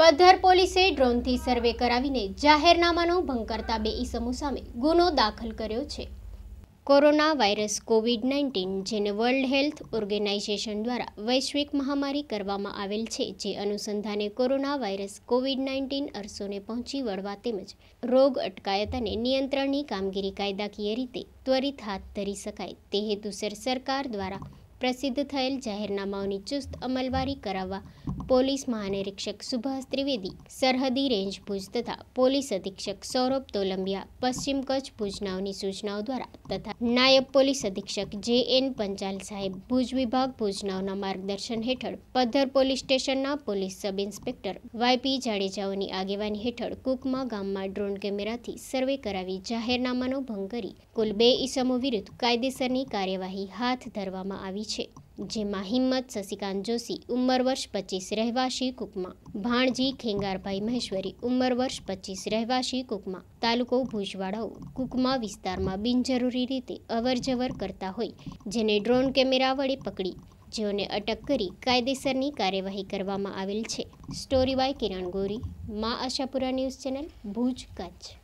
પદ્ધર પોલીસે ડ્રોનથી સર્વે કરાવીને જાહેરનામાનો ભંગ કરતા બે ઈસમો સામે ગુનો દાખલ કર્યો છે કોરોના વાયરસ કોવિડ નાઇન્ટીન જેને વર્લ્ડ હેલ્થ ઓર્ગેનાઇઝેશન દ્વારા વૈશ્વિક મહામારી કરવામાં આવેલ છે જે અનુસંધાને કોરોના વાયરસ કોવિડ નાઇન્ટીન અરસોને પહોંચી વળવા તેમજ રોગ અટકાયત અને નિયંત્રણની કામગીરી કાયદાકીય રીતે ત્વરિત હાથ ધરી શકાય તે હેતુસર સરકાર દ્વારા પ્રસિદ્ધ થયેલ જાહેરનામાઓની ચુસ્ત અમલવારી કરાવવા પોલીસ મહાનિરીક્ષક સુભાષ ત્રિવેદી સરહદી રેન્જ ભુજ તથા પોલીસ અધિક્ષક સૌરભ તોલંબિયા પશ્ચિમ કચ્છ ભુજનાઓની સૂચનાઓ દ્વારા તથા નાયબ પોલીસ અધિક્ષક જે એન પંચાલ સાહેબ ભુજ વિભાગ ભુજનાઓના માર્ગદર્શન હેઠળ પદ્ધર પોલીસ સ્ટેશનના પોલીસ સબ ઇન્સ્પેક્ટર વાયપી જાડેજાઓની આગેવાની હેઠળ કુકમા ગામમાં ડ્રોન કેમેરાથી સર્વે કરાવી જાહેરનામાનો ભંગ કરી કુલ બે ઇસમો વિરુદ્ધ કાયદેસરની કાર્યવાહી હાથ ધરવામાં આવી છે જેમાં હિંમત શશિકાંત જોશી ઉંમર વર્ષ પચીસ રહેવાસી કુકમા ભાણજી ખેંગારભાઈ મહેશ્વરી ઉંમર વર્ષ પચીસ રહેવાસી કુકમા તાલુકો ભુજવાડાઓ કુકમા વિસ્તારમાં બિનજરૂરી રીતે અવરજવર કરતા હોય જેને ડ્રોન કેમેરા વડે પકડી જેઓને અટક કરી કાયદેસરની કાર્યવાહી કરવામાં આવેલ છે story by Kiran Gori Maa Ashapura news channel Bhuj Kutch